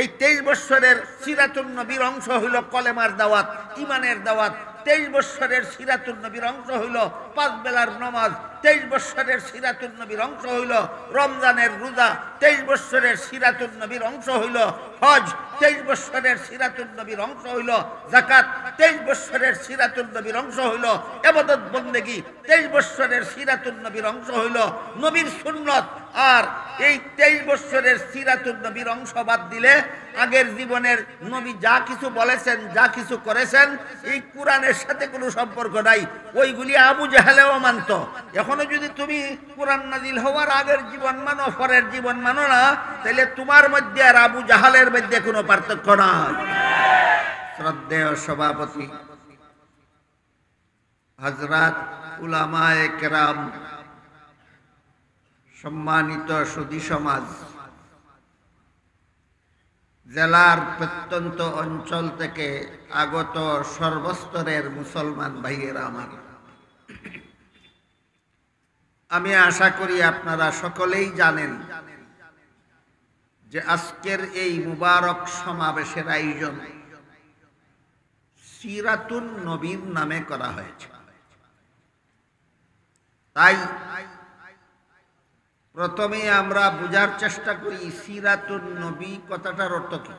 এই তেইশ বৎসরের সিরাতুল নবীর অংশ হইল কলেমার দাওয়াত ইমানের দাওয়াত তেইশ বৎসরের সিরাতুল নবীর অংশ হইল পাঁচ বেলার নমাজ তেইশ বৎসরের সিরাতুল নবীর অংশ হইল রমজানের রোজা তেইশ বৎসরের সিরাতুল নবীর অংশ হইল হজ তেইশ বৎসরের সিরাতুল নবীর অংশ হইল জাকাত তেইশ বৎসরের সিরাতুল নবীর অংশ হইল এবাদত বন্দেগী তেইশ বৎসরের সিরাতুল নবীর অংশ হইল নবীর সুন্নত আর এই তেইশ বৎসরের সিরাতুল নবীর অংশ বাদ দিলে আগের জীবনের নবী যা কিছু বলেছেন যা কিছু করেছেন এই কোরআনের সাথে কোনো সম্পর্ক নাই ওইগুলি আবু জাহালেও মানত এখন এখনো যদি তুমি কোরআন নাজিল হওয়ার আগের জীবন মানো পরের জীবন মানো না তাহলে তোমার মধ্যে আর আবু জাহালের মধ্যে কোনো পার্থক্য নয় শ্রদ্ধেয় সভাপতি হজরাত উলামায় কেরাম সম্মানিত সুদী সমাজ জেলার প্রত্যন্ত অঞ্চল থেকে আগত সর্বস্তরের মুসলমান ভাইয়েরা আমার আমি আশা করি আপনারা সকলেই জানেন যে আজকের এই মুবারক সমাবেশের আয়োজন সিরাতুন নবীর নামে করা হয়েছে তাই প্রথমে আমরা বোঝার চেষ্টা করি সিরাতুন নবী কথাটার অর্থ কি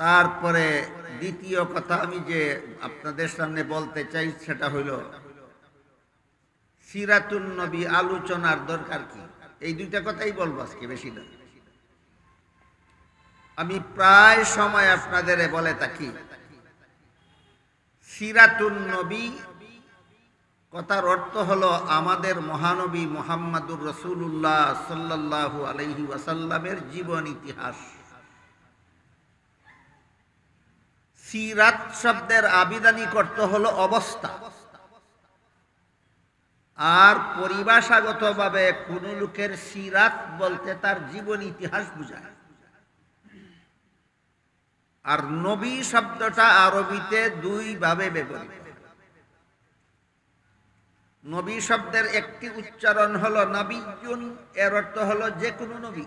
তারপরে দ্বিতীয় কথা আমি যে আপনাদের সামনে বলতে চাই সেটা হইল সিরাতুন নবী আলোচনার দরকার কি এই দুইটা কথাই বলবো আজকে বেশি না আমি প্রায় সময় আপনাদের বলে থাকি সিরাতুন নবী কথার অর্থ হলো আমাদের মহানবী মোহাম্মদুর রসুল্লাহ সাল্লাহ আলহি ওয়াসাল্লামের জীবন ইতিহাস সিরাত শব্দের আবিদানি করতে হলো অবস্থা আর পরিভাষাগতভাবে কোন লোকের সিরাত বলতে তার জীবন ইতিহাস বুঝায় আর নবী শব্দটা আরবিতে দুইভাবে ব্যবহৃত নবী শব্দের একটি উচ্চারণ হলো নবীজুন এর অর্থ হলো যে কোনো নবী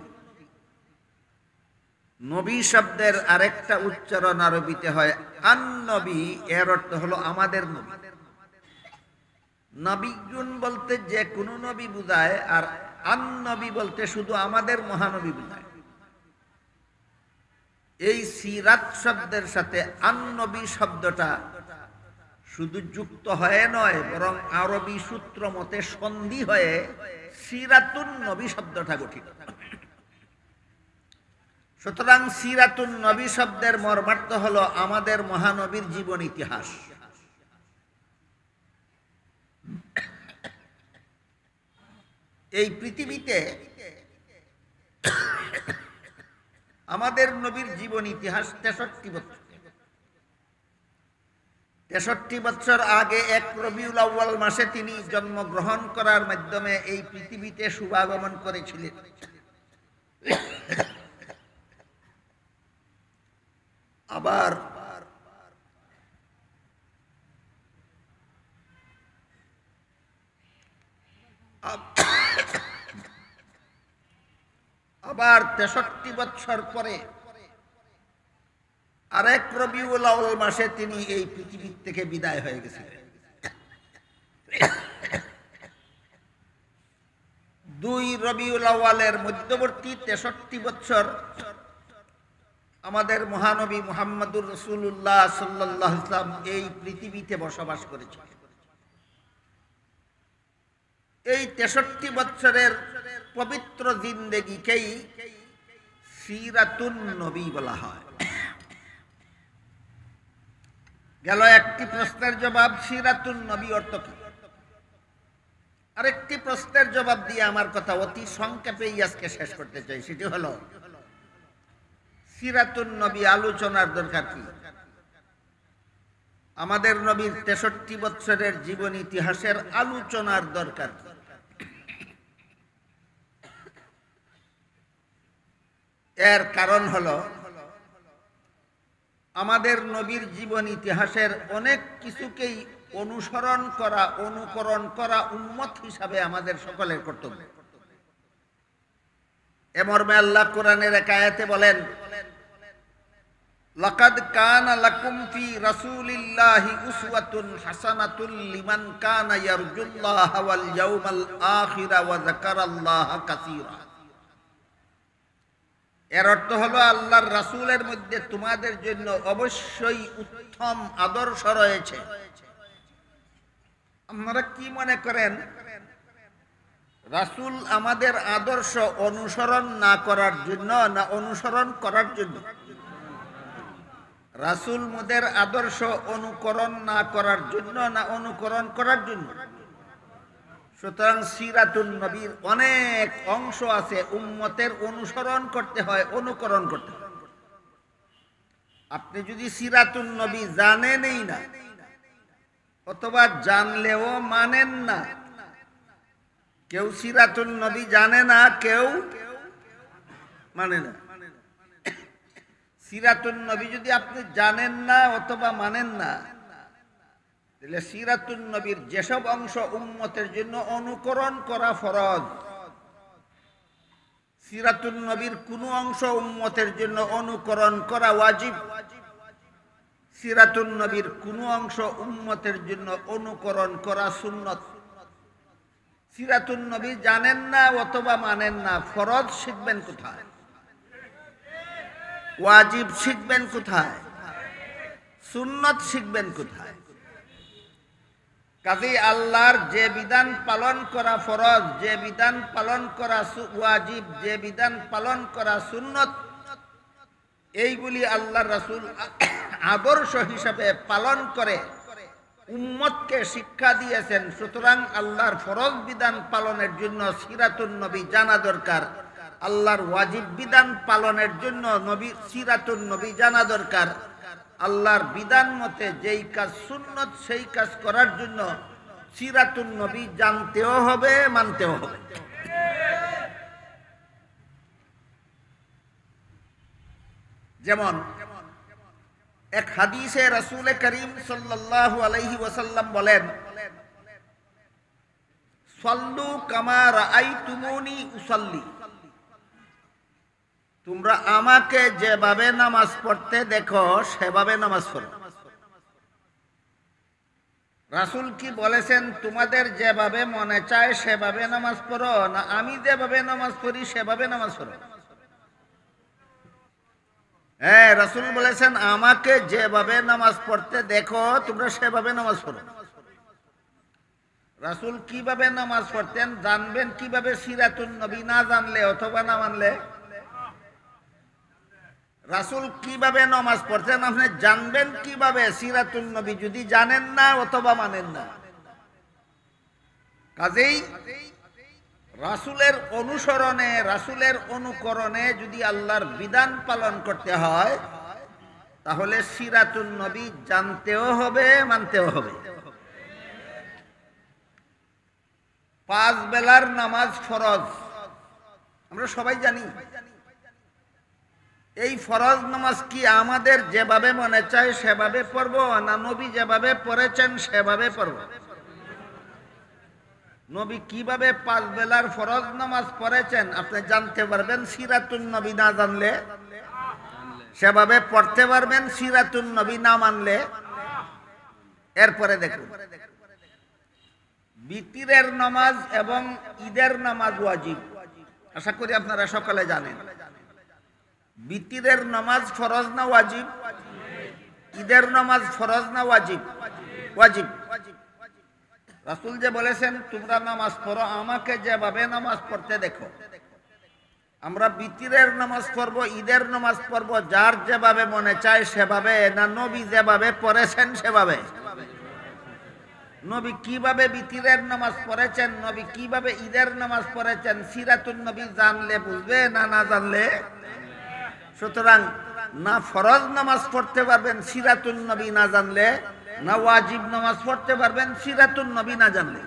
নবী শব্দের আরেকটা উচ্চারণ আরবিতে হয় আন নবী এর অর্থ হলো আমাদের নবী নবীগুণ বলতে যে কোনো নবী বুঝায় আর আন নবী বলতে শুধু আমাদের মহানবী বুঝায় এই সিরাত শব্দের সাথে আন নবী শব্দটা শুধু যুক্ত হয়ে নয় বরং আরবি সূত্র মতে সন্ধি হয়ে সিরাতুন নবী শব্দটা গঠিত সুতরাং সিরাতুন নবী শব্দের মর্মার্থ হলো আমাদের মহানবীর জীবন ইতিহাস এই পৃথিবীতে আমাদের নবীর জীবন ইতিহাস তেষট্টি বছর তেষট্টি বছর আগে এক রবিউল আউ্বাল মাসে তিনি জন্মগ্রহণ করার মাধ্যমে এই পৃথিবীতে শুভাগমন করেছিলেন আবার আবার তেষট্টি বৎসর পরে আরেক রবিউল আউল মাসে তিনি এই পৃথিবীর থেকে বিদায় হয়ে গেছিলেন দুই রবিউল আওয়ালের মধ্যবর্তী তেষট্টি বৎসর আমাদের মহানবী মোহাম্মদুর রসুল্লাহ সাল্লাহ ইসলাম এই পৃথিবীতে বসবাস করেছিলেন এই তেষট্টি বৎসরের পবিত্র জিন্দেগিকেই সিরাতুন নবী বলা হয় গেল একটি প্রশ্নের জবাব সিরাতুন নবী অর্থ কি আরেকটি প্রশ্নের জবাব দিয়ে আমার কথা অতি সংক্ষেপেই আজকে শেষ করতে চাই সেটি হলো সিরাতুন নবী আলোচনার দরকার কি আমাদের নবীর তেষট্টি বৎসরের জীবন ইতিহাসের আলোচনার দরকার কি এর কারণ হল আমাদের নবীর জীবন ইতিহাসের অনেক কিছুকেই অনুসরণ করা অনুকরণ করা উন্মত হিসাবে আমাদের সকলের কর্তব্য এমর্মে আল্লাহ কোরআনের একায়াতে বলেন লাকাদ কান লাকুম ফি রাসূলিল্লাহি উসওয়াতুন হাসানাতুন লিমান কানা ইয়ারজুল্লাহ ওয়াল ইয়াউমাল আখিরা ওয়া যাকারাল্লাহ কাসীরা এর অর্থ হলো আল্লাহর রাসুলের মধ্যে তোমাদের জন্য অবশ্যই উত্তম আদর্শ রয়েছে আপনারা কি মনে করেন রাসুল আমাদের আদর্শ অনুসরণ না করার জন্য না অনুসরণ করার জন্য রাসুল মোদের আদর্শ অনুকরণ না করার জন্য না অনুকরণ করার জন্য সুতরাং সিরাতুল নবীর অনেক অংশ আছে উম্মতের অনুসরণ করতে হয় অনুকরণ করতে হয় আপনি যদি সিরাতুল নবী জানেনই না অথবা জানলেও মানেন না কেউ সিরাতুল নবী জানে না কেউ মানে না সিরাতুল নবী যদি আপনি জানেন না অথবা মানেন না তাহলে সিরাতুন নবীর যেসব অংশ উম্মতের জন্য অনুকরণ করা ফরজ সিরাতুন নবীর কোন অংশ উম্মতের জন্য অনুকরণ করা ওয়াজিব সিরাতুন নবীর কোন অংশ উম্মতের জন্য অনুকরণ করা সুন্নত সিরাতুন নবী জানেন না অথবা মানেন না ফরজ শিখবেন কোথায় ওয়াজিব শিখবেন কোথায় সুন্নত শিখবেন কোথায় কাজে আল্লাহর যে বিধান পালন করা ফরজ যে বিধান পালন করা ওয়াজিব যে বিধান পালন করা সুন্নত এইগুলি আল্লাহ রাসুল আদর্শ হিসাবে পালন করে উম্মতকে শিক্ষা দিয়েছেন সুতরাং আল্লাহর ফরজ বিধান পালনের জন্য সিরাতুল নবী জানা দরকার আল্লাহর ওয়াজিব বিধান পালনের জন্য নবী সিরাতুল নবী জানা দরকার আল্লাহর বিধান মতে যেই কাজ সুন্নত সেই কাজ করার জন্য সিরাতুন নবী জানতেও হবে মানতেও হবে যেমন এক হাদিসে রাসুল করিম সাল্লাহ আলহি ওয়াসাল্লাম বলেন সল্লু কামার আই তুমনি উসল্লি তোমরা আমাকে যেভাবে নামাজ পড়তে দেখো সেভাবে নামাজ পড়ো রাসুল কি বলেছেন তোমাদের যেভাবে মনে চায় সেভাবে নামাজ পড়ো না আমি যেভাবে নামাজ পড়ি সেভাবে নামাজ পড়ো হ্যাঁ রাসুল বলেছেন আমাকে যেভাবে নামাজ পড়তে দেখো তোমরা সেভাবে নামাজ পড়ো রাসুল কিভাবে নামাজ পড়তেন জানবেন কিভাবে সিরাতুন নবী না জানলে অথবা না মানলে রাসুল কিভাবে নমাজ পড়ছেন আপনি জানবেন কিভাবে সিরাতুল নবী যদি জানেন না অথবা মানেন না কাজেই রাসুলের অনুসরণে রাসুলের অনুকরণে যদি আল্লাহর বিধান পালন করতে হয় তাহলে সিরাতুল নবী জানতেও হবে মানতেও হবে পাঁচ বেলার নামাজ ফরজ আমরা সবাই জানি এই ফরজ নামাজ কি আমাদের যেভাবে মনে চাই সেভাবে পড়বো না নবী যেভাবে পড়েছেন সেভাবে পড়ব নবী কিভাবে পাঁচ বেলার ফরজ নামাজ পড়েছেন আপনি জানতে পারবেন সিরাতুন নবী না জানলে সেভাবে পড়তে পারবেন সিরাতুন নবী না মানলে এরপরে দেখুন বিতিরের নামাজ এবং ঈদের নামাজ ওয়াজিব আশা করি আপনারা সকালে জানেন বিতিরের নামাজ ফরজ না ওয়াজিব ঈদের নামাজ ফরজ না ওয়াজিব ওয়াজিব রাসুল যে বলেছেন তোমরা নামাজ পড়ো আমাকে যেভাবে নামাজ পড়তে দেখো আমরা বিতিরের নামাজ পড়ব ঈদের নামাজ পড়ব যার যেভাবে মনে চায় সেভাবে না নবী যেভাবে পড়েছেন সেভাবে নবী কিভাবে বিতিরের নামাজ পড়েছেন নবী কিভাবে ঈদের নামাজ পড়েছেন সিরাতুন নবী জানলে বুঝবে না না জানলে সুতরাং না ফরজ নামাজ পড়তে পারবেন সিরাতুল নবী না জানলে না ওয়াজিব নামাজ পড়তে পারবেন সিরাতুল নবী না জানলে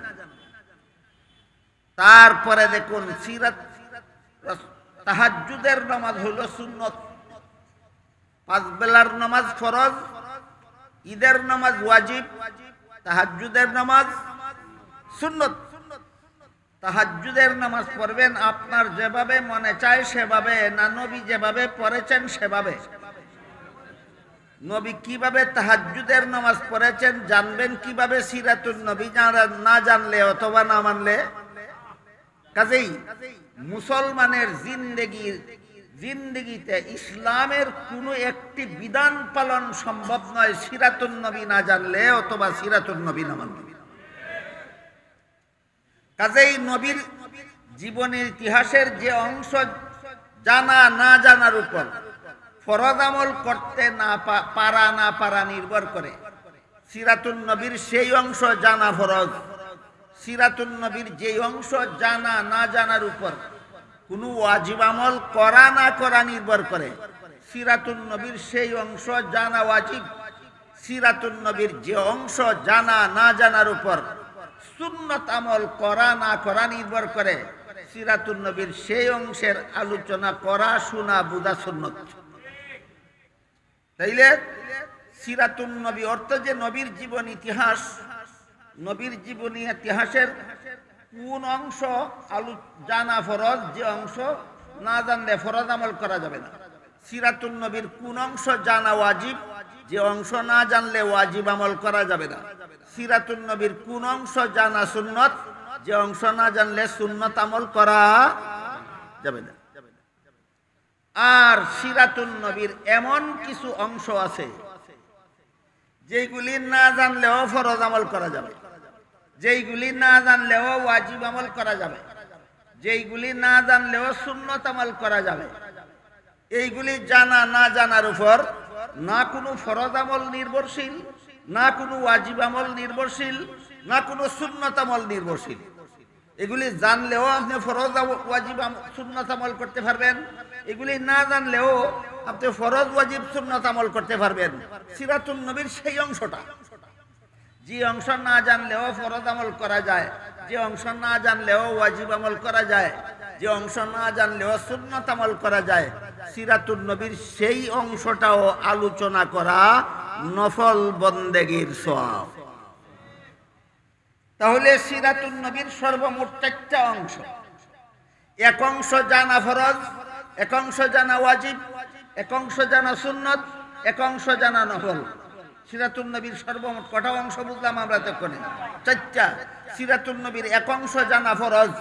তারপরে দেখুন সিরাত তাহাজুদের নামাজ হইল সুন্নত পাঁচ বেলার নামাজ ফরজ ঈদের নামাজ ওয়াজিব তাহাজুদের নামাজ সুন্নত তাহাজুদের নামাজ পড়বেন আপনার যেভাবে মনে চায় সেভাবে না নবী যেভাবে পড়েছেন সেভাবে নবী কিভাবে তাহাজুদের নামাজ পড়েছেন জানবেন কিভাবে সিরাতুল নবী না জানলে অথবা না মানলে কাজেই মুসলমানের জিন্দগির জিন্দগিতে ইসলামের কোনো একটি বিধান পালন সম্ভব নয় সিরাতুল নবী না জানলে অথবা সিরাতুল নবী না মানলে কাজেই নবীর জীবনের ইতিহাসের যে অংশ জানা না জানার উপর ফরজ আমল করতে না পারা না পারা নির্ভর করে সিরাতুল নবীর সেই অংশ জানা ফরজ সিরাতুল নবীর যে অংশ জানা না জানার উপর কোনো ওয়াজিব আমল করা না করা নির্ভর করে সিরাতুল নবীর সেই অংশ জানা ওয়াজিব সিরাতুল নবীর যে অংশ জানা না জানার উপর সুন্নত আমল করা না করা নির্ভর করে সিরাতুল নবীর সেই অংশের আলোচনা করা শোনা বুঝা সুন্নত তাইলে সিরাতুল নবী অর্থ যে নবীর জীবন ইতিহাস নবীর জীবনী ইতিহাসের কোন অংশ আলু জানা ফরজ যে অংশ না জানলে ফরজ আমল করা যাবে না সিরাতুল নবীর কোন অংশ জানা ওয়াজিব যে অংশ না জানলে ওয়াজিব আমল করা যাবে না সিরাতুন নবীর কোন অংশ জানা সুন্নত যে অংশ না জানলে সুন্নত আমল করা যাবে না আর সিরাতুন নবীর এমন কিছু অংশ আছে যেগুলি না জানলেও ফরজ আমল করা যাবে যেইগুলি না জানলেও ওয়াজিব আমল করা যাবে যেইগুলি না জানলেও সুন্নত আমল করা যাবে এইগুলি জানা না জানার উপর না কোনো ফরজ আমল নির্ভরশীল না কোনো ওয়াজিব আমল নির্ভরশীল না কোনো সুন্নত আমল নির্ভরশীল এগুলি জানলেও আপনি ফরজ ওয়াজিব সুন্নত আমল করতে পারবেন এগুলি না জানলেও আপনি ফরজ ওয়াজিব সুন্নত আমল করতে পারবেন সিরাতুন নবীর সেই অংশটা যে অংশ না জানলেও ফরজ আমল করা যায় যে অংশ না জানলেও ওয়াজিব আমল করা যায় যে অংশ না জানলেও সুন্নত আমল করা যায় সিরাতুল নবীর সেই অংশটাও আলোচনা করা নফল বন্দেগীর সব তাহলে সিরাতুল নবীর সর্বমোট চারটা অংশ এক অংশ জানা ফরজ এক অংশ জানা ওয়াজিব এক অংশ জানা সুন্নত এক অংশ জানা নফল সিরাতুল নবীর সর্বমোট কটা অংশ বুঝলাম আমরা তখনই চারটা সিরাতুল নবীর এক অংশ জানা ফরজ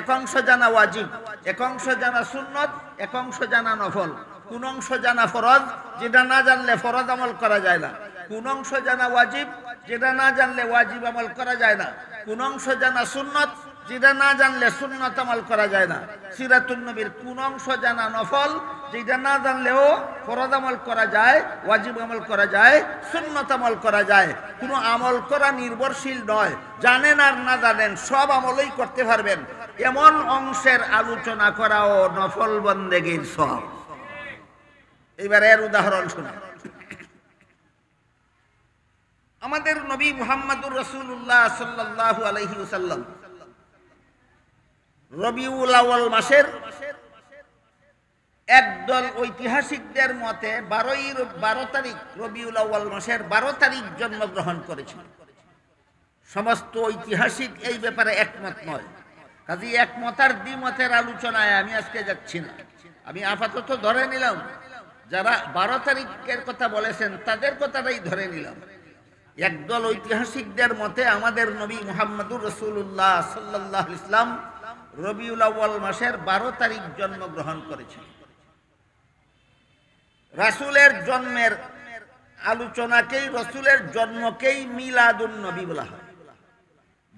এক অংশ জানা ওয়াজিব এক অংশ জানা সুন্নত এক অংশ জানা নফল কোন অংশ জানা ফরজ যেটা না জানলে ফরজ আমল করা যায় না কোন অংশ জানা ওয়াজিব যেটা না জানলে ওয়াজিব আমল করা যায় না কোন অংশ জানা সুন্নত যেটা না জানলে সুন্নত আমল করা যায় না সিরাতুল নবীর কোন অংশ জানা নফল যেটা না জানলেও ফরজ আমল করা যায় ওয়াজিব আমল করা যায় সুন্নত আমল করা যায় কোনো আমল করা নির্ভরশীল নয় জানেন আর না জানেন সব আমলেই করতে পারবেন এমন অংশের আলোচনা করাও নফল বন্দেগীর সব এবার এর উদাহরণ শুনে আমাদের নবী মুহাম্মদুর রসুল্লাহ সাল্লাহ আলহি সাল্লাম রবিউল আওয়াল মাসের একদল ঐতিহাসিকদের মতে বারোই বারো তারিখ রবিউল আউ্য়াল মাসের বারো তারিখ জন্মগ্রহণ করেছিল সমস্ত ঐতিহাসিক এই ব্যাপারে একমত নয় কাজে একমতার দ্বিমতের আলোচনায় আমি আজকে যাচ্ছি না আমি আপাতত ধরে নিলাম যারা বারো তারিখের কথা বলেছেন তাদের কথাটাই ধরে নিলাম একদল ঐতিহাসিকদের মতে আমাদের নবী মোহাম্মদুর রসুল্লাহ সাল্লাহ ইসলাম রবিউল আউ্ল মাসের বারো তারিখ জন্মগ্রহণ করেছেন রাসুলের জন্মের আলোচনাকেই রসুলের জন্মকেই মিলাদুন নবী বলা হয়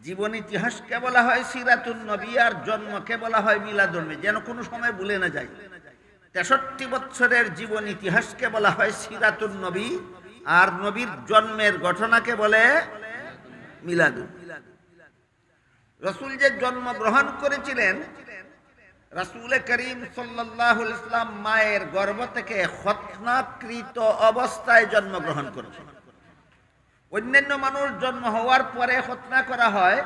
জীবন ইতিহাসকে বলা হয় সিরাতুন নবী আর জন্মকে বলা হয় মিলাদুন যেন কোনো সময় ভুলে না যায় তেষট্টি বৎসরের জীবন ইতিহাসকে বলা হয় সিরাতুল নবী আর নবীর জন্মের ঘটনাকে বলে মিলাদু রসুল যে জন্ম গ্রহণ করেছিলেন রাসুল করিম সাল্লাহ ইসলাম মায়ের গর্ভ থেকে খতনাকৃত অবস্থায় জন্মগ্রহণ করেছেন অন্যান্য মানুষ জন্ম হওয়ার পরে খতনা করা হয়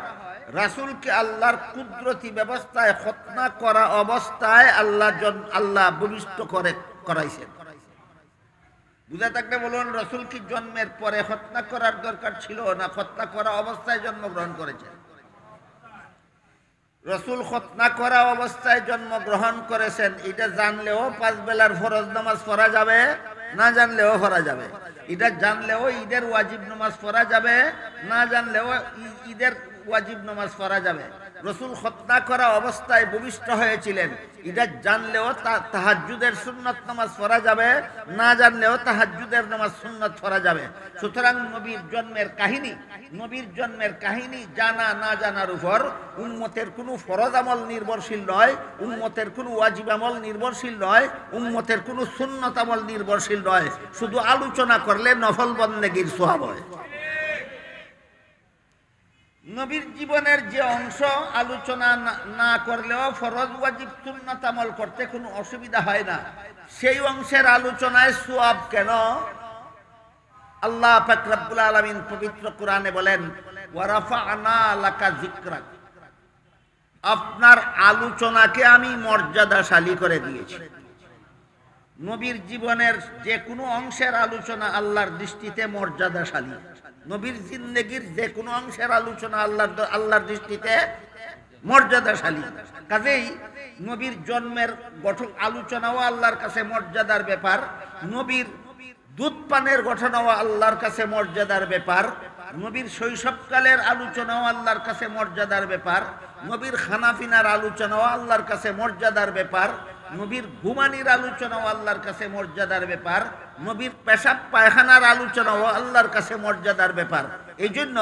রাসুলকে আল্লাহর কুদরতি ব্যবস্থায় খতনা করা অবস্থায় আল্লাহ আল্লাহ বলিষ্ঠ করে করাইছেন বুঝা থাকলে বলুন রসুল কি জন্মের পরে হত্যা করার দরকার ছিল না হত্যা করা অবস্থায় জন্মগ্রহণ করেছেন রসুল হত্যা করা অবস্থায় জন্মগ্রহণ করেছেন এটা জানলেও পাঁচ বেলার ফরজ নামাজ পড়া যাবে না জানলেও পড়া যাবে এটা জানলেও ঈদের ওয়াজিব নামাজ পড়া যাবে না জানলেও ঈদের ওয়াজিব নামাজ পড়া যাবে রসুল খতনা করা অবস্থায় ভূমিষ্ঠ হয়েছিলেন এটা জানলেও তাহাজুদের সুন্নত নামাজ পড়া যাবে না জানলেও তাহাজুদের নামাজ সুন্নত পড়া যাবে সুতরাং নবীর জন্মের কাহিনী নবীর জন্মের কাহিনী জানা না জানার উপর উন্মতের কোনো ফরজ আমল নির্ভরশীল নয় উন্মতের কোনো ওয়াজিব আমল নির্ভরশীল নয় উন্মতের কোনো সুন্নত আমল নির্ভরশীল নয় শুধু আলোচনা করলে নফল বন্দেগীর সোহাব হয় নবীর জীবনের যে অংশ আলোচনা না করলেও ফরজ ওয়াজিব সুন্নাত করতে কোনো অসুবিধা হয় না সেই অংশের আলোচনায় সোয়াব কেন আল্লাহ ফাকরাবুল আলমিন পবিত্র কোরআনে বলেন ওয়ারাফা আনা আলাকা জিক্রাক আপনার আলোচনাকে আমি মর্যাদাশালী করে দিয়েছি নবীর জীবনের যে কোনো অংশের আলোচনা আল্লাহর দৃষ্টিতে মর্যাদাশালী নবীর জিন্দগির যে কোনো অংশের আলোচনা আল্লাহ আল্লাহর দৃষ্টিতে মর্যাদাশালী কাজেই নবীর জন্মের গঠন আলোচনাও আল্লাহর কাছে মর্যাদার ব্যাপার নবীর দুধ পানের ঘটনাও আল্লাহর কাছে মর্যাদার ব্যাপার নবীর শৈশবকালের আলোচনাও আল্লাহর কাছে মর্যাদার ব্যাপার নবীর খানাফিনার আলোচনাও আল্লাহর কাছে মর্যাদার ব্যাপার নবীর ঘুমানির আলোচনাও আল্লাহর কাছে মর্যাদার ব্যাপার নবীর পেশাব পায়খানার আলোচনাও আল্লাহর কাছে মর্যাদার ব্যাপার এই জন্য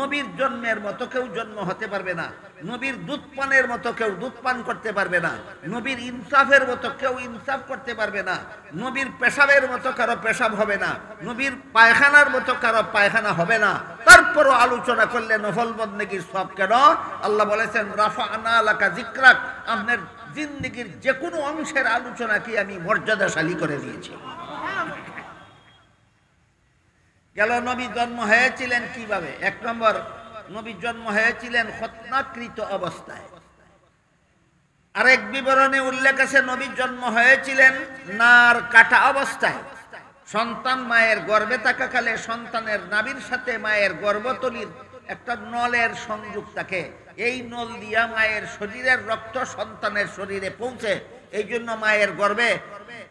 নবীর জন্মের মতো কেউ জন্ম হতে পারবে না নবীর দুধ পানের মতো কেউ দুধ পান করতে পারবে না নবীর ইনসাফের মতো কেউ ইনসাফ করতে পারবে না নবীর পেশাবের মতো কারো পেশাব হবে না নবীর পায়খানার মতো কারো পায়খানা হবে না তারপরও আলোচনা করলে নফল বন্দেগীর সব কেন আল্লাহ বলেছেন রাফা আনা আলাকা জিক্রাক আপনার জিন্দগির যে কোনো অংশের আলোচনাকে আমি মর্যাদাশালী করে দিয়েছি গেল নবী জন্ম হয়েছিলেন কিভাবে এক নম্বর নবী জন্ম হয়েছিলেন খতনাকৃত অবস্থায় আরেক বিবরণে উল্লেখ আছে নবী জন্ম হয়েছিলেন নার কাটা অবস্থায় সন্তান মায়ের গর্বে থাকাকালে সন্তানের নাবির সাথে মায়ের গর্বতলির একটা নলের সংযোগ থাকে এই নল দিয়া মায়ের শরীরের রক্ত সন্তানের শরীরে পৌঁছে এই জন্য মায়ের গর্বে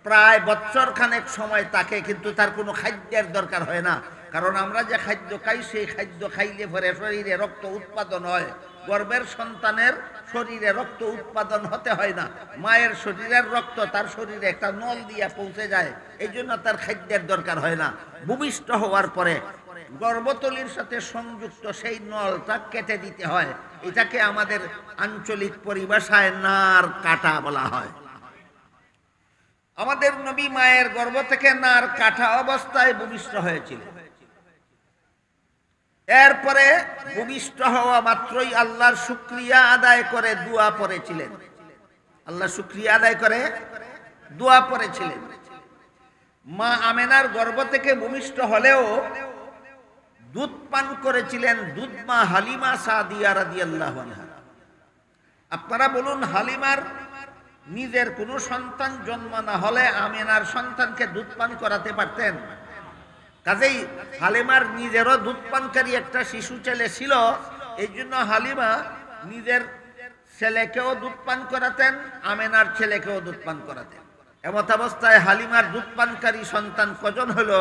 প্রায় বছর খানেক সময় তাকে কিন্তু তার কোনো খাদ্যের দরকার হয় না কারণ আমরা যে খাদ্য খাই সেই খাদ্য খাইলে পরে শরীরে রক্ত উৎপাদন হয় গর্বের সন্তানের শরীরে রক্ত উৎপাদন হতে হয় না মায়ের শরীরের রক্ত তার শরীরে একটা নল দিয়া পৌঁছে যায় এই জন্য তার খাদ্যের দরকার হয় না ভূমিষ্ঠ হওয়ার পরে মানে গর্বতলির সাথে সংযুক্ত সেই নলটা কেটে দিতে হয় এটাকে আমাদের আঞ্চলিক পরিভাষায় নার কাটা বলা হয় আমাদের নবী মায়ের থেকে নার অবস্থায় ভূমিষ্ঠ হয়েছিল এরপরে ভূমিষ্ঠ হওয়া মাত্রই আল্লাহর শুক্রিয়া আদায় করে দোয়া পড়েছিলেন আল্লাহ শুক্রিয়া আদায় করে দোয়া পড়েছিলেন মা আমেনার গর্ভ থেকে ভূমিষ্ঠ হলেও দুধ পান করেছিলেন দুধমা হালিমা সাদিয়া আল্লাহ আপনারা বলুন হালিমার নিজের কোনো সন্তান জন্ম না হলে আমিনার সন্তানকে দুধ পান করাতে পারতেন কাজেই হালিমার নিজেরও দুধ পানকারী একটা শিশু ছেলে ছিল এই জন্য হালিমা নিজের ছেলেকেও দুধ পান করাতেন আমেনার ছেলেকেও দুধ পান করাতেন এমত অবস্থায় হালিমার দুধ পানকারী সন্তান কজন হলো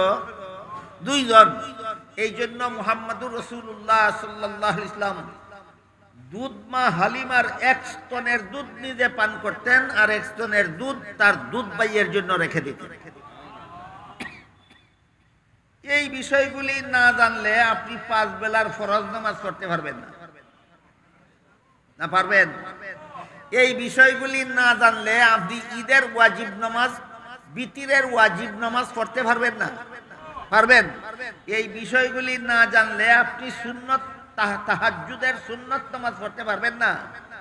দুইজন এই জন্য মোহাম্মদুর রসুল্লাহ সাল্লাহ ইসলাম দুধমা হালিমার এক স্তনের দুধ নিজে পান করতেন আর এক স্তনের দুধ তার দুধ বাইয়ের জন্য রেখে দিতেন এই বিষয়গুলি না জানলে আপনি পাঁচ বেলার ফরজ নামাজ করতে পারবেন না না পারবেন এই বিষয়গুলি না জানলে আপনি ঈদের ওয়াজিব নামাজ বিতিরের ওয়াজিব নামাজ পড়তে পারবেন না পারবেন এই বিষয়গুলি না জানলে আপনি সুন্নত তাহাজুদের সুন্নত নামাজ পড়তে পারবেন না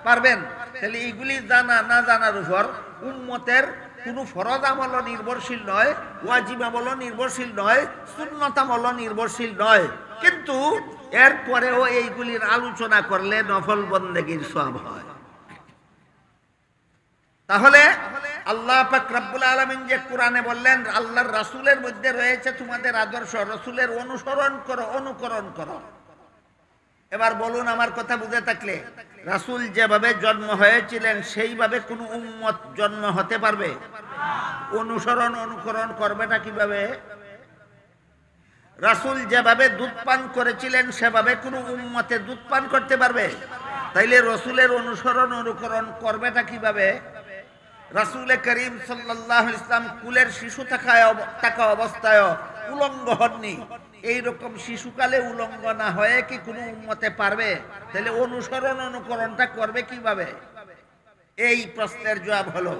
পারবেন তাহলে এইগুলি জানা না জানার উপর উন্মতের কোনো ফরজ আমল নির্ভরশীল নয় ওয়াজিব আমল নির্ভরশীল নয় সুন্নত আমল নির্ভরশীল নয় কিন্তু এরপরেও এইগুলির আলোচনা করলে নফল বন্দেগীর সব হয় তাহলে আল্লাহ পাক আলমিন যে কোরআনে বললেন আল্লাহর রাসুলের মধ্যে রয়েছে তোমাদের আদর্শ রসুলের অনুসরণ করো অনুকরণ করো এবার বলুন আমার কথা বুঝে থাকলে রাসুল যেভাবে জন্ম হয়েছিলেন সেইভাবে কোনো উম্মত জন্ম হতে পারবে অনুসরণ অনুকরণ করবে না কিভাবে রাসুল যেভাবে দুধ পান করেছিলেন সেভাবে কোনো উম্মতে দুধ পান করতে পারবে তাইলে রসুলের অনুসরণ অনুকরণ করবেটা কিভাবে রাসুল করিম সাল্লাহ ইসলাম কুলের শিশু থাকায় থাকা অবস্থায় উলঙ্গ হননি এইরকম শিশুকালে উলঙ্গ না হয়ে কি কোনো উন্মতে পারবে তাহলে অনুসরণ অনুকরণটা করবে কিভাবে এই প্রশ্নের জবাব হলো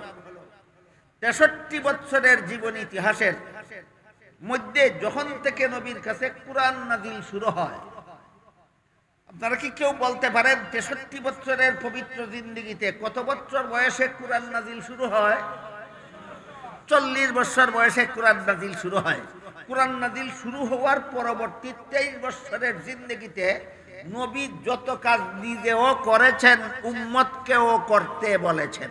তেষট্টি বৎসরের জীবন ইতিহাসের মধ্যে যখন থেকে নবীর কাছে কোরআন নাজিল শুরু হয় আপনারা কি কেউ বলতে পারেন তেষট্টি বছরের পবিত্র জিন্দিগিতে কত বছর বয়সে কোরআন নাজিল শুরু হয় চল্লিশ বছর বয়সে কোরআন নাজিল শুরু হয় কোরআন নাজিল শুরু হওয়ার পরবর্তী তেইশ বছরের জিন্দগিতে নবী যত কাজ নিজেও করেছেন উম্মতকেও করতে বলেছেন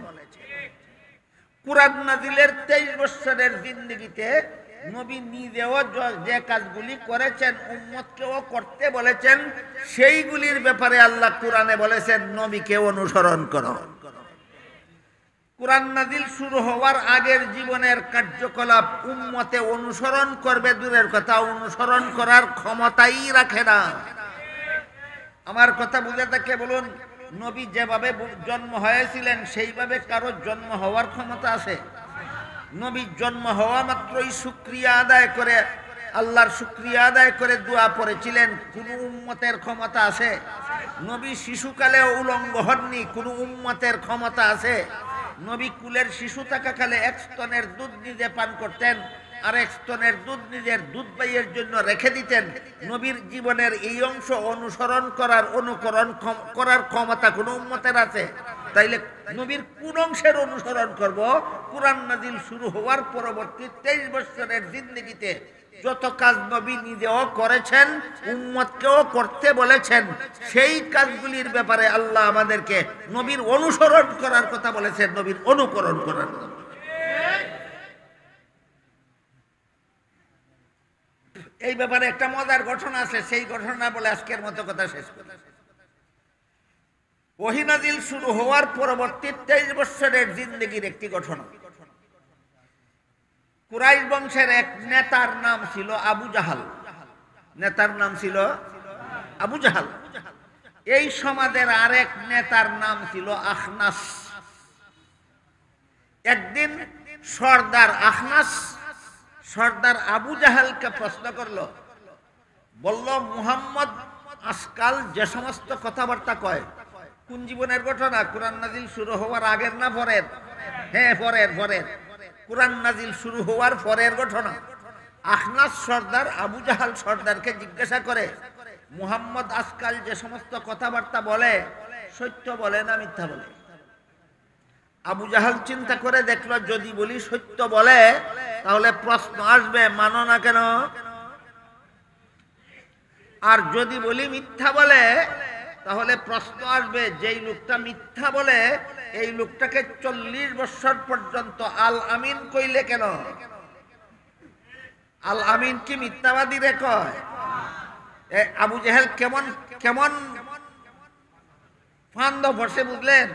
কোরআন নাজিলের তেইশ বছরের জিন্দগিতে নবী নিজেও যে কাজগুলি করেছেন উম্মতকেও করতে বলেছেন সেইগুলির ব্যাপারে আল্লাহ কোরআনে বলেছেন নবীকে অনুসরণ করো কোরআন নাজিল শুরু হওয়ার আগের জীবনের কার্যকলাপ উম্মতে অনুসরণ করবে দূরের কথা অনুসরণ করার ক্ষমতাই রাখে না আমার কথা বুঝে থাকে বলুন নবী যেভাবে জন্ম হয়েছিলেন সেইভাবে কারো জন্ম হওয়ার ক্ষমতা আছে নবীর জন্ম হওয়া মাত্রই শুক্রিয়া আদায় করে আল্লাহর শুক্রিয়া আদায় করে দোয়া পড়েছিলেন কোন উম্মতের ক্ষমতা আছে নবী শিশুকালে উলঙ্গ হননি কোন উম্মতের ক্ষমতা আছে নবী কুলের শিশু থাকাকালে এক স্তনের দুধ নিজে পান করতেন আর এক স্তনের দুধ নিজের দুধ বাইয়ের জন্য রেখে দিতেন নবীর জীবনের এই অংশ অনুসরণ করার অনুকরণ করার ক্ষমতা কোনো উম্মতের আছে তাইলে নবীর কোন অংশের অনুসরণ করব কোরআন নাজিল শুরু হওয়ার পরবর্তী তেইশ বছরের জিন্দগিতে যত কাজ নবী নিজেও করেছেন উম্মতকেও করতে বলেছেন সেই কাজগুলির ব্যাপারে আল্লাহ আমাদেরকে নবীর অনুসরণ করার কথা বলেছেন নবীর অনুকরণ করার কথা এই ব্যাপারে একটা মজার ঘটনা আছে সেই ঘটনা বলে আজকের মতো কথা শেষ করি ওহিনাজিল শুরু হওয়ার পরবর্তী তেইশ বছরের জিন্দগির একটি ঘটনা কুরাইশ বংশের এক নেতার নাম ছিল আবু জাহাল নেতার নাম ছিল আবু জাহাল এই সমাজের আরেক নেতার নাম ছিল আখনাস একদিন সর্দার আখনাস সর্দার আবু জাহালকে প্রশ্ন করল বলল মুহাম্মদ আজকাল যে সমস্ত কথাবার্তা কয় কোন জীবনের ঘটনা কোরআন নাজিল শুরু হওয়ার আগের না পরের হ্যাঁ পরের পরের কোরআন নাজিল শুরু হওয়ার পরের ঘটনা আখনাস সর্দার আবু জাহাল সর্দারকে জিজ্ঞাসা করে মুহাম্মদ আজকাল যে সমস্ত কথাবার্তা বলে সত্য বলে না মিথ্যা বলে আবু জাহাল চিন্তা করে দেখলো যদি বলি সত্য বলে তাহলে প্রশ্ন আসবে মানো না কেন আর যদি বলি মিথ্যা বলে তাহলে প্রশ্ন আসবে যেই লোকটা মিথ্যা বলে এই লোকটাকে চল্লিশ বছর পর্যন্ত আল আমিন কইলে কেন আল আমিন কি মিথ্যাবাদী রে কয় আবু জাহেল কেমন কেমন ফান্দ ভরসে বুঝলেন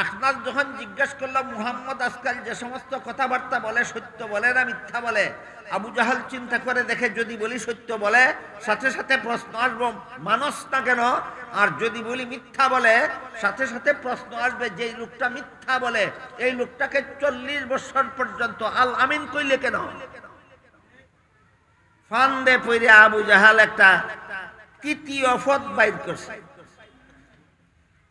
আখনাস যখন জিজ্ঞাসা করলাম মুহাম্মদ আজকাল যে সমস্ত কথাবার্তা বলে সত্য বলে না মিথ্যা বলে আবু জাহাল চিন্তা করে দেখে যদি বলি সত্য বলে সাথে সাথে প্রশ্ন আসবো মানস না কেন আর যদি বলি মিথ্যা বলে সাথে সাথে প্রশ্ন আসবে যে লোকটা মিথ্যা বলে এই লোকটাকে চল্লিশ বছর পর্যন্ত আল আমিন কইলে কেন ফান্দে পইরে আবু জাহাল একটা তৃতীয় ফদ বাইর করছে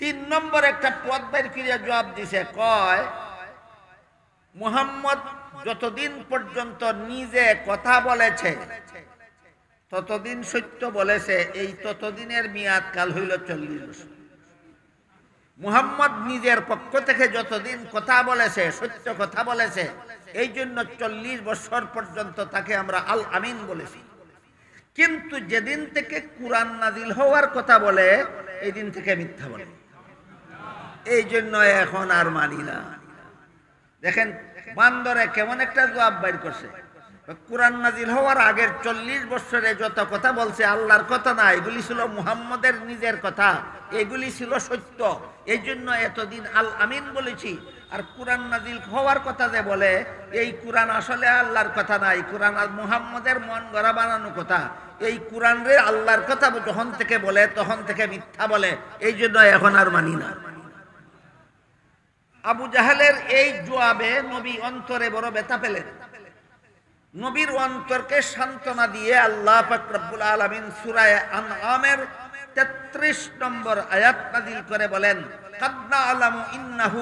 তিন নম্বর একটা পদ বাইর করিয়া জবাব দিছে কয় মুহাম্মদ যতদিন পর্যন্ত নিজে কথা বলেছে ততদিন সত্য বলেছে এই ততদিনের মেয়াদ কাল হইল চল্লিশ বছর মুহাম্মদ নিজের পক্ষ থেকে যতদিন কথা বলেছে সত্য কথা বলেছে এই জন্য চল্লিশ বছর পর্যন্ত তাকে আমরা আল আমিন বলেছি কিন্তু যেদিন থেকে কোরআন নাজিল হওয়ার কথা বলে এই দিন থেকে মিথ্যা বলে এই জন্য এখন আর মানি না দেখেন বান্দরে কেমন একটা জবাব বাইর করছে কোরআন নাজিল হওয়ার আগের চল্লিশ বছরে যত কথা বলছে আল্লাহর কথা না এগুলি ছিল মুহাম্মদের নিজের কথা এগুলি ছিল সত্য এই জন্য এতদিন আল আমিন বলেছি আর কোরআন নাজিল হওয়ার কথা যে বলে এই কোরআন আসলে আল্লাহর কথা নাই কোরআন মুহাম্মদের মন গড়া বানানো কথা এই কোরআন রে আল্লাহর কথা যখন থেকে বলে তখন থেকে মিথ্যা বলে এই জন্য এখন আর মানি না আবু জাহালের এই জোয়াবে নবী অন্তরে বড় ব্যথা পেলেন নবীর অন্তরকে সান্ত্বনা দিয়ে আল্লাহ ফাকরাবুল আলমিন সুরায় আনআমের তেত্রিশ নম্বর আয়াত নাদিল করে বলেন কাদনা আলামু ইন্নাহু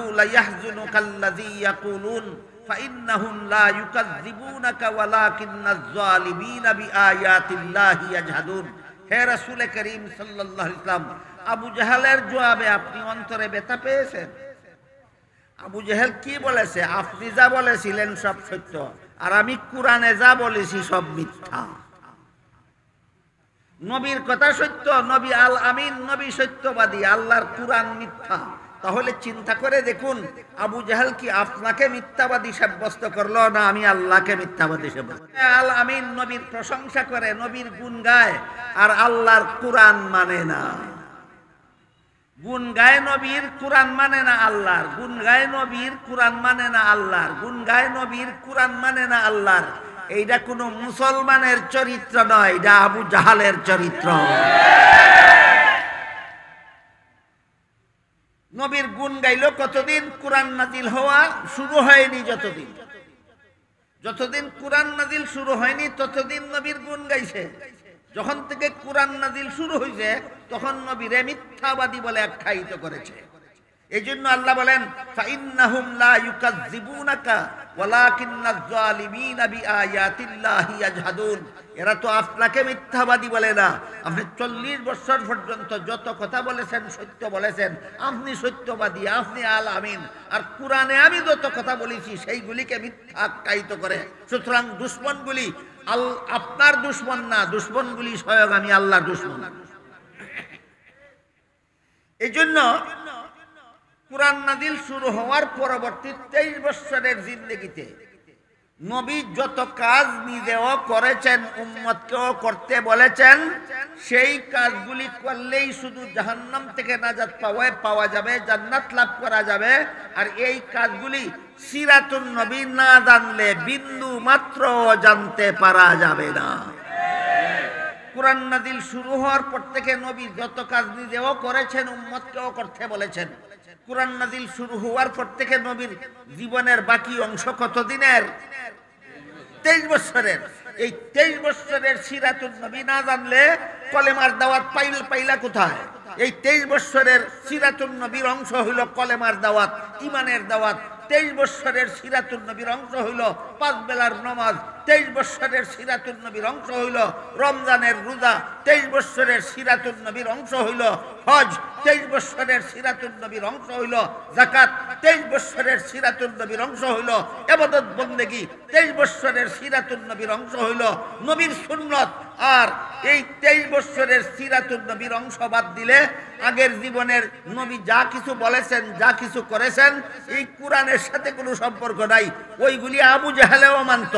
ইয়াকুলুন ফাইন্নাহুম লা ইউকাযযিবুনাকা যালিমিনা বিআয়াতিল্লাহি ইয়াজহাদুন হে করিম সাল্লাল্লাহু আলাইহি ওয়াসাল্লাম আবু জাহালের জবাবে আপনি অন্তরে ব্যথা পেয়েছেন আবু জেহেল কি বলেছে আপনি যা বলেছিলেন সব সত্য আর আমি কোরআনে যা বলেছি সব মিথ্যা নবীর কথা সত্য নবী আল আমিন নবী সত্যবাদী আল্লাহর কোরআন মিথ্যা তাহলে চিন্তা করে দেখুন আবু জাহাল কি আপনাকে মিথ্যাবাদী সাব্যস্ত করলো না আমি আল্লাহকে মিথ্যাবাদী সাব্যস্ত আল আমিন নবীর প্রশংসা করে নবীর গুণ গায় আর আল্লাহর কোরআন মানে না গুণ গায় নবীর কোরআন মানে না আল্লাহর গুণ গায় নবীর কোরআন মানে না আল্লাহর গুণ গায় নবীর কোরআন মানে না আল্লাহর এইটা কোনো মুসলমানের চরিত্র নয় এটা আবু জাহালের চরিত্র নবীর গুণ গাইল কতদিন কোরআন নাজিল হওয়া শুরু হয়নি যতদিন যতদিন কোরআন নাজিল শুরু হয়নি ততদিন নবীর গুণ গাইছে যখন থেকে কোরআন নাজিল শুরু হয়েছে তখন নবীরে মিথ্যাবাদী বলে আখ্যায়িত করেছে এই জন্য আল্লাহ বলেন ফাইন্নাহুম লা ইউকাজ্জিবুনাকা ওয়ালাকিন্নাজ জালিমিনা বিআয়াতিল্লাহি ইয়াজহাদুন এরা তো আপনাকে মিথ্যাবাদী বলে না আপনি চল্লিশ বছর পর্যন্ত যত কথা বলেছেন সত্য বলেছেন আপনি সত্যবাদী আপনি আল আমিন আর কোরআনে আমি যত কথা বলেছি সেইগুলিকে মিথ্যা আখ্যায়িত করে সুতরাং দুশ্মনগুলি আপনার দুশ্মন না গুলি স্বয়ং আমি আল্লাহর দুশ্মন এই জন্য কোরআন নাদিল শুরু হওয়ার পরবর্তী তেইশ বৎসরের জিন্দগিতে নবী যত কাজ নিজেও করেছেন উম্মতকেও করতে বলেছেন সেই কাজগুলি করলেই শুধু জাহান্নাম থেকে নাজাত পাওয়া পাওয়া যাবে জান্নাত লাভ করা যাবে আর এই কাজগুলি সিরাতুন নবী না জানলে বিন্দু মাত্র জানতে পারা যাবে না কোরআন নাদিল শুরু হওয়ার পর থেকে নবী যত কাজ নিজেও করেছেন উম্মতকেও করতে বলেছেন কোরআন নাজিল শুরু হওয়ার পর থেকে নবীর জীবনের বাকি অংশ কতদিনের তেইশ বছরের এই তেইশ বছরের সিরাতুল নবী না জানলে কলেমার দাওয়াত পাইল পাইলা কোথায় এই তেইশ বৎসরের সিরাতুল নবীর অংশ হইল কলেমার দাওয়াত ইমানের দাওয়াত তেইশ বৎসরের সিরাতুল নবীর অংশ হইল পাঁচ বেলার নমাজ তেইশ বৎসরের সিরাতুল নবীর অংশ হইল রমজানের রোজা তেইশ বৎসরের সিরাতুল নবীর অংশ হইল হজ তেইশ বৎসরের সিরাতুল নবীর অংশ হইল জাকাত তেইশ বৎসরের সিরাতুল নবীর অংশ হইল এবাদত বন্দেগী তেইশ বৎসরের সিরাতুল নবীর অংশ হইল নবীর সুন্নত আর এই তেইশ বৎসরের সিরাতুল নবীর অংশ বাদ দিলে আগের জীবনের নবী যা কিছু বলেছেন যা কিছু করেছেন এই কোরআনের সাথে কোনো সম্পর্ক নাই ওইগুলি আবু জাহালেও মানত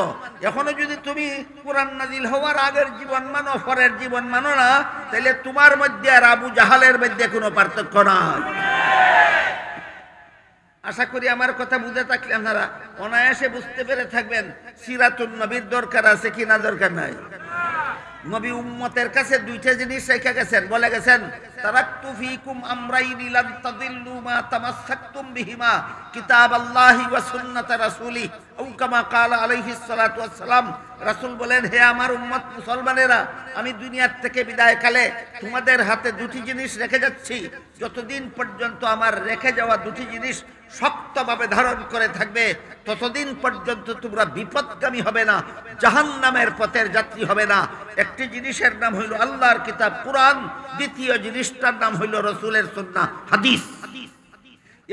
এখনো যদি তুমি কোরআন নাজিল হওয়ার আগের জীবন মানো পরের জীবন মানো না তাহলে তোমার মধ্যে আর আবু জাহালের মধ্যে কোনো পার্থক্য নাই আশা করি আমার কথা বুঝে থাকলে আপনারা অনায়াসে বুঝতে পেরে থাকবেন সিরাতুল নবীর দরকার আছে কি না দরকার নাই নবী উম্মতের কাছে দুইটা জিনিস রেখে গেছেন বলে গেছেন তারাক্তু ফিকুম আমরাইনি লান তাদিল্লু মা তামাসসাকতুম বিহিমা কিতাবাল্লাহি ওয়া সুন্নাত রাসূলিহি বলেন হে আমার আমি দুনিয়ার থেকে বিদায় কালে তোমাদের হাতে দুটি জিনিস রেখে যাচ্ছি যতদিন পর্যন্ত আমার রেখে যাওয়া দুটি জিনিস শক্তভাবে ধারণ করে থাকবে ততদিন পর্যন্ত তোমরা বিপদগামী হবে না জাহান নামের পথের যাত্রী হবে না একটি জিনিসের নাম হইল আল্লাহর কিতাব কোরআন দ্বিতীয় জিনিসটার নাম হইল রসুলের সন্না হাদিস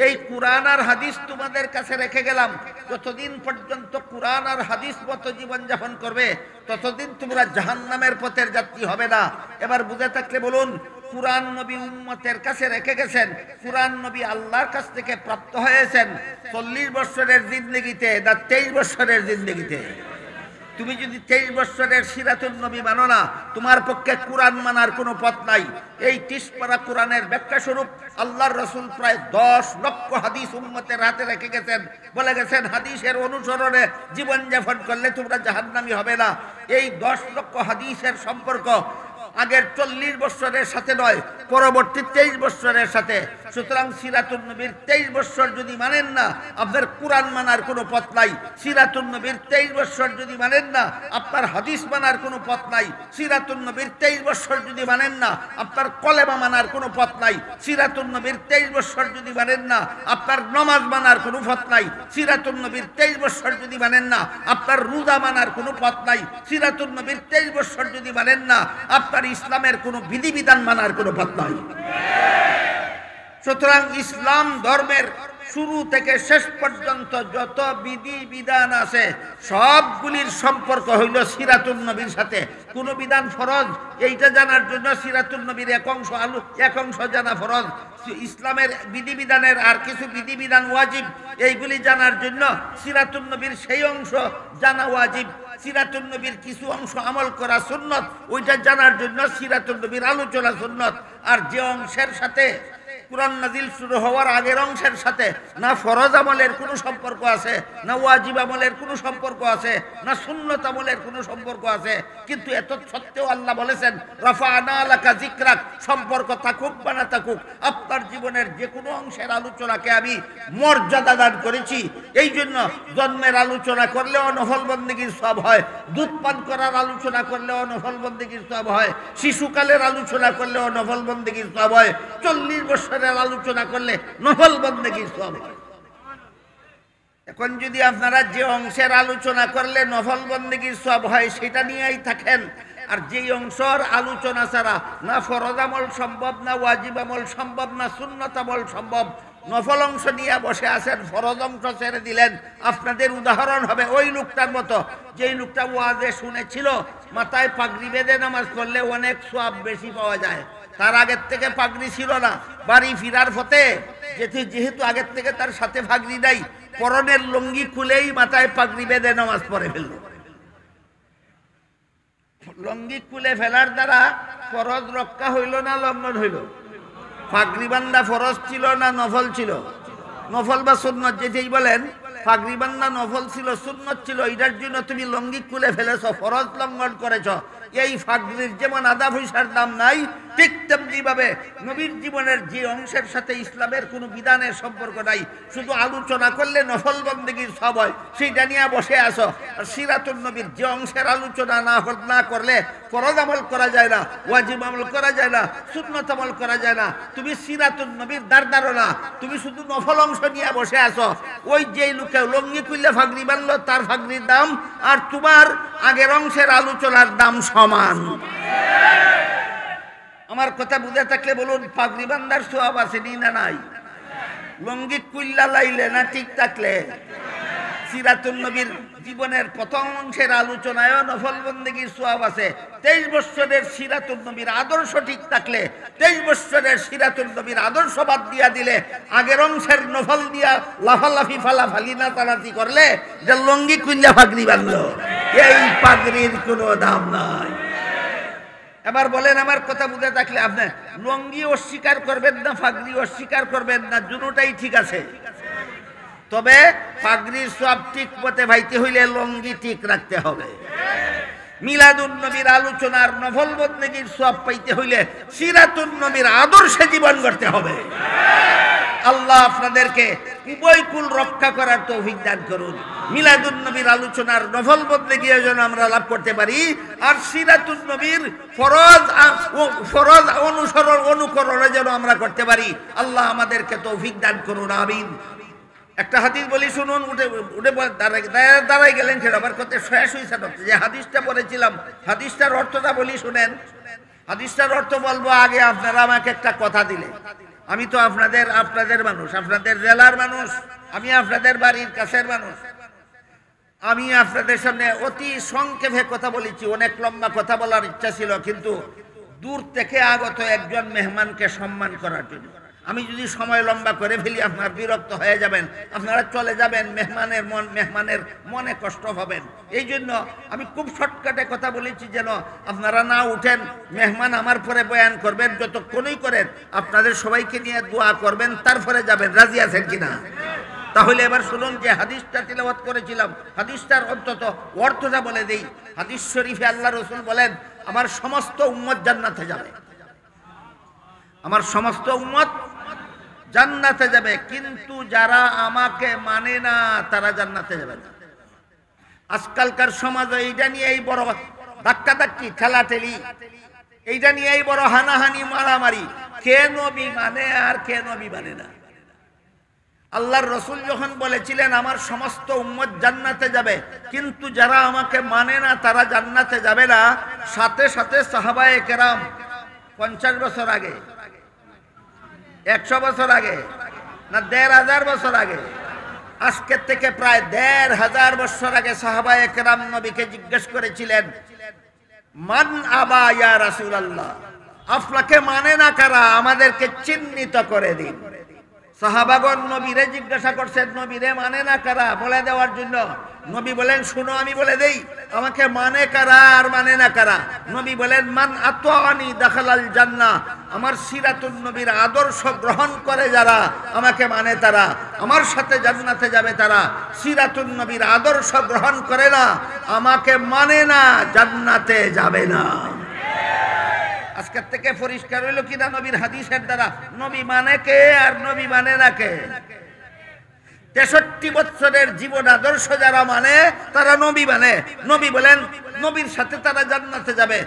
এই কোরআন আর হাদিস তোমাদের কাছে রেখে গেলাম যতদিন পর্যন্ত কোরআন আর হাদিস মতো জীবনযাপন করবে ততদিন তোমরা জাহান নামের পথের যাত্রী হবে না এবার বুঝে থাকলে বলুন কোরআন নবী উম্মতের কাছে রেখে গেছেন কোরআন নবী আল্লাহর কাছ থেকে প্রাপ্ত হয়েছেন চল্লিশ বছরের জিন্দগিতে না তেইশ বছরের জিন্দগিতে তুমি যদি তেইশ বছরের সিরাতুল নবী মানো না তোমার পক্ষে কোরআন মানার কোনো পথ নাই এই তিসপাড়া কোরআনের ব্যাখ্যা স্বরূপ আল্লাহর রসুল প্রায় দশ লক্ষ হাদিস উন্মতের হাতে রেখে গেছেন বলে গেছেন হাদিসের অনুসরণে জীবনযাপন করলে তোমরা জাহান্নামি হবে না এই দশ লক্ষ হাদিসের সম্পর্ক আগের চল্লিশ বছরের সাথে নয় পরবর্তী তেইশ বছরের সাথে সুতরাং সিরাতুল নবীর তেইশ বৎসর যদি মানেন না আপনার কোরআন মানার কোনো পথ নাই সিরাতুল নবীর তেইশ বৎসর যদি মানেন না আপনার হাদিস মানার কোনো পথ নাই সিরাতুল নবীর তেইশ বৎসর যদি মানেন না আপনার কলেমা মানার কোনো পথ নাই সিরাতুল নবীর তেইশ বৎসর যদি মানেন না আপনার নমাজ মানার কোনো পথ নাই সিরাতুল নবীর তেইশ বৎসর যদি মানেন না আপনার রুদা মানার কোনো পথ নাই সিরাতুল নবীর তেইশ বৎসর যদি মানেন না আপনার ইসলামের কোনো বিধিবিধান মানার কোনো পথ নাই সুতরাং ইসলাম ধর্মের শুরু থেকে শেষ পর্যন্ত যত বিধি বিধান আছে সবগুলির সম্পর্ক হইল সিরাতুল নবীর সাথে কোন বিধান ফরজ এইটা জানার জন্য সিরাতুল নবীর এক অংশ আলু এক অংশ জানা ফরজ ইসলামের বিধিবিধানের আর কিছু বিধিবিধান ওয়াজিব এইগুলি জানার জন্য সিরাতুল নবীর সেই অংশ জানা ওয়াজিব সিরাতুল নবীর কিছু অংশ আমল করা সুন্নত ওইটা জানার জন্য সিরাতুল নবীর আলোচনা সুন্নত আর যে অংশের সাথে কোরআন নাজিল শুরু হওয়ার আগের অংশের সাথে না ফরজ আমলের কোনো সম্পর্ক আছে না ওয়াজিব আমলের কোনো সম্পর্ক আছে না সুন্নত আমলের কোনো সম্পর্ক আছে কিন্তু এত সত্ত্বেও আল্লাহ বলেছেন রফা আনা আলাকা জিক্রাক সম্পর্ক থাকুক বা না থাকুক আপনার জীবনের যে কোনো অংশের আলোচনাকে আমি মর্যাদা দান করেছি এই জন্য জন্মের আলোচনা করলেও নফল বন্দীগীর সব হয় দুধ পান করার আলোচনা করলেও নফল বন্দীগীর সব হয় শিশুকালের আলোচনা করলেও নফল বন্দীগীর সব হয় চল্লিশ বছর ব্যাপারে আলোচনা করলে নফল বন্দেগীর সব এখন যদি আপনারা যে অংশের আলোচনা করলে নফল বন্দেগীর সব হয় সেটা নিয়েই থাকেন আর যেই অংশর আলোচনা ছাড়া না ফরজ আমল সম্ভব না ওয়াজিব আমল সম্ভব না সুন্নত আমল সম্ভব নফল অংশ নিয়ে বসে আছেন ফরজ অংশ ছেড়ে দিলেন আপনাদের উদাহরণ হবে ওই লোকটার মতো যেই লোকটা ওয়াজে শুনেছিল মাথায় পাগড়ি বেঁধে নামাজ করলে অনেক সব বেশি পাওয়া যায় তার আগের থেকে পাগড়ি ছিল না বাড়ি ফিরার ফতে যেহেতু যেহেতু আগের থেকে তার সাথে পাগড়ি নাই পরনের লুঙ্গি খুলেই মাথায় পাগড়ি বেঁধে নামাজ পড়ে ফেলল লঙ্গি খুলে ফেলার দ্বারা ফরজ রক্ষা হইল না লঙ্ঘন হইল পাগড়ি ফরজ ছিল না নফল ছিল নফল বা সুন্নত যেটাই বলেন পাগড়ি নফল ছিল সুন্নত ছিল এটার জন্য তুমি লঙ্গি খুলে ফেলেছ ফরজ লঙ্ঘন করেছ এই ফাগরির যেমন আদা ভুইসার দাম নাই ঠিক তেমনিভাবে নবীর জীবনের যে অংশের সাথে ইসলামের কোনো বিধানের সম্পর্ক নাই শুধু আলোচনা করলে নফল বন্দীগীর সব হয় সেইটা নিয়ে বসে আসো আর সিরাতুল নবীর যে অংশের আলোচনা না হল না করলে ফরদ আমল করা যায় না ওয়াজিব আমল করা যায় না সুন্নত আমল করা যায় না তুমি সিরাতুল নবীর দ্বার না তুমি শুধু নফল অংশ নিয়ে বসে আসো ওই যেই লোকে লঙ্গি কুইলে ফাগরি বানলো তার ফাগরির দাম আর তোমার আগের অংশের আলোচনার দাম সব সমান আমার কথা বুঝে থাকলে বলুন পাগড়ি বান্দার সব আছে না নাই লঙ্গিত কুল্লা লাইলে না ঠিক থাকলে সিরাতুল নবীর জীবনের প্রথম অংশের আলোচনায় নফল বন্দীগীর সোয়াব আছে তেইশ বৎসরের সিরাতুল নবীর আদর্শ ঠিক থাকলে তেইশ বৎসরের সিরাতুল নবীর আদর্শ বাদ দিয়া দিলে আগের অংশের নফল দিয়া লাফালাফি ফালা না নাতানাতি করলে যে লঙ্গি কুঞ্জা ফাগরি বাঁধল এই পাগরির কোনো দাম নাই এবার বলেন আমার কথা বুঝে থাকলে আপনি লঙ্গি অস্বীকার করবেন না ফাগরি অস্বীকার করবেন না দুটোটাই ঠিক আছে তবে পাগড়ির সব ঠিক পথে ভাইতে হইলে লঙ্গি ঠিক রাখতে হবে মিলাদুন নবীর আলোচনার নফল বদনেগির সব পাইতে হইলে সিরাতুন নবীর আদর্শে জীবন করতে হবে আল্লাহ আপনাদেরকে উভয় রক্ষা করার তো দান করুন মিলাদুন নবীর আলোচনার নভল বদলে গিয়ে যেন আমরা লাভ করতে পারি আর সিরাতুন নবীর ফরজ ফরজ অনুসরণ অনুকরণে যেন আমরা করতে পারি আল্লাহ আমাদেরকে তো অভিজ্ঞান করুন আমিন একটা হাদিস বলি শুনুন উঠে উঠে দাঁড়ায় দাঁড়াই গেলেন সেটা আবার কত শেষ হয়েছে যে হাদিসটা বলেছিলাম হাদিসটার অর্থটা বলি শুনেন হাদিসটার অর্থ বলবো আগে আপনারা আমাকে একটা কথা দিলে আমি তো আপনাদের আপনাদের মানুষ আপনাদের জেলার মানুষ আমি আপনাদের বাড়ির কাছের মানুষ আমি আপনাদের সামনে অতি সংক্ষেপে কথা বলেছি অনেক লম্বা কথা বলার ইচ্ছা ছিল কিন্তু দূর থেকে আগত একজন মেহমানকে সম্মান করার জন্য আমি যদি সময় লম্বা করে ফেলি আপনার বিরক্ত হয়ে যাবেন আপনারা চলে যাবেন মেহমানের মন মেহমানের মনে কষ্ট হবেন এই জন্য আমি খুব শর্টকাটে কথা বলেছি যেন আপনারা না উঠেন মেহমান আমার পরে বয়ান করবেন যতক্ষণই করেন আপনাদের সবাইকে নিয়ে দোয়া করবেন তারপরে যাবেন রাজি আছেন কিনা তাহলে এবার শুনুন যে হাদিসটা তিলবত করেছিলাম হাদিসটার অন্তত অর্থটা বলে দিই হাদিস শরীফে আল্লাহ রসুল বলেন আমার সমস্ত উম্মত জান্নাতে যাবে আমার সমস্ত উম্মত জান্নাতে যাবে কিন্তু যারা আমাকে মানে না তারা জান্নাতে যাবে না আজকালকার সমাজে এইটা নিয়ে এই বড় ধাক্কা ধাক্কি ঠেলাঠেলি এইটা নিয়ে এই বড় হানাহানি মারামারি কে নবী মানে আর কে নবী মানে না আল্লাহর রসুল যখন বলেছিলেন আমার সমস্ত উম্মত জান্নাতে যাবে কিন্তু যারা আমাকে মানে না তারা জান্নাতে যাবে না সাথে সাথে সাহাবায়ে কেরাম পঞ্চাশ বছর আগে একশো বছর আগে না দেড় হাজার বছর আগে আজকের থেকে প্রায় দেড় হাজার বছর আগে সাহাবা একরাম নবীকে জিজ্ঞেস করেছিলেন মান আবা ইয়া রাসুল আল্লাহ আপনাকে মানে না কারা আমাদেরকে চিহ্নিত করে দিন সাহাবাগন নবীরে জিজ্ঞাসা করছেন নবীরে মানে না কারা বলে দেওয়ার জন্য নবী বলেন শুনো আমি বলে দেই আমাকে মানে কারা আর মানে না কারা নবী বলেন মান আতোয়ানি দেখালাল জান্না আমার সিরাতুন নবীর আদর্শ গ্রহণ করে যারা আমাকে মানে তারা আমার সাথে জান্নাতে যাবে তারা সিরাতুল নবীর আদর্শ গ্রহণ করে না আমাকে মানে না জান্নাতে যাবে না আজকের থেকে পরিষ্কার হইলো কিনা নবীর হাদিসের দ্বারা নবী মানে কে আর নবী মানে না কে তেষট্টি বছরের জীবন আদর্শ যারা মানে তারা নবী মানে নবী বলেন নবীর সাথে তারা জান্নাতে যাবে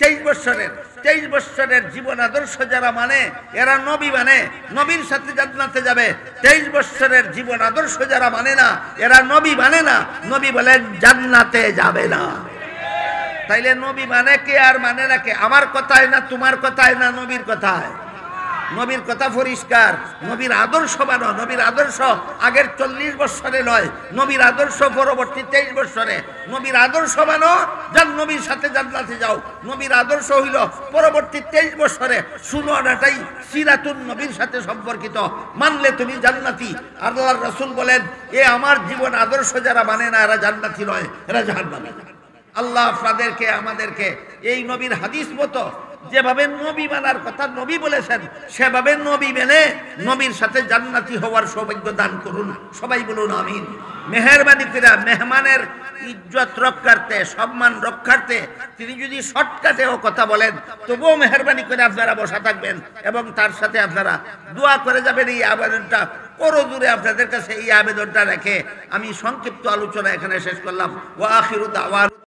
তেইশ বছরের তেইশ বছরের জীবন আদর্শ যারা মানে এরা নবী মানে নবীর সাথে জান্নাতে যাবে তেইশ বছরের জীবন আদর্শ যারা মানে না এরা নবী মানে না নবী বলেন জান্নাতে যাবে না তাইলে নবী মানে কে আর মানে না কে আমার কথায় না তোমার কথায় না নবীর কথায় নবীর কথা পরিষ্কার নবীর আদর্শ মানো নবীর আদর্শ আগের চল্লিশ বৎসরে নয় নবীর আদর্শ পরবর্তী তেইশ বৎসরে নবীর আদর্শ মানো যার নবীর সাথে জানলাতে যাও নবীর আদর্শ হইল পরবর্তী তেইশ বৎসরে সুনটাই সিরাতুন নবীর সাথে সম্পর্কিত মানলে তুমি জান্নাতি আল্লাহর রসুল বলেন এ আমার জীবন আদর্শ যারা মানে না এরা জান্নাতি নয় এরা জাহান্নামে আল্লাহ আপনাদেরকে আমাদেরকে এই নবীর হাদিস মতো যেভাবে নবী মানার কথা নবী বলেছেন সেভাবে নবী মেনে নবীর সাথে জান্নাতি হওয়ার সৌভাগ্য দান করুন সবাই বলুন আমিন মেহরবানি করে মেহমানের ইজ্জত রক্ষার্থে সম্মান রক্ষার্থে তিনি যদি শর্টকাটেও কথা বলেন তবুও মেহরবানি করে আপনারা বসা থাকবেন এবং তার সাথে আপনারা দোয়া করে যাবেন এই আবেদনটা করো দূরে আপনাদের কাছে এই আবেদনটা রেখে আমি সংক্ষিপ্ত আলোচনা এখানে শেষ করলাম ও আখিরুদ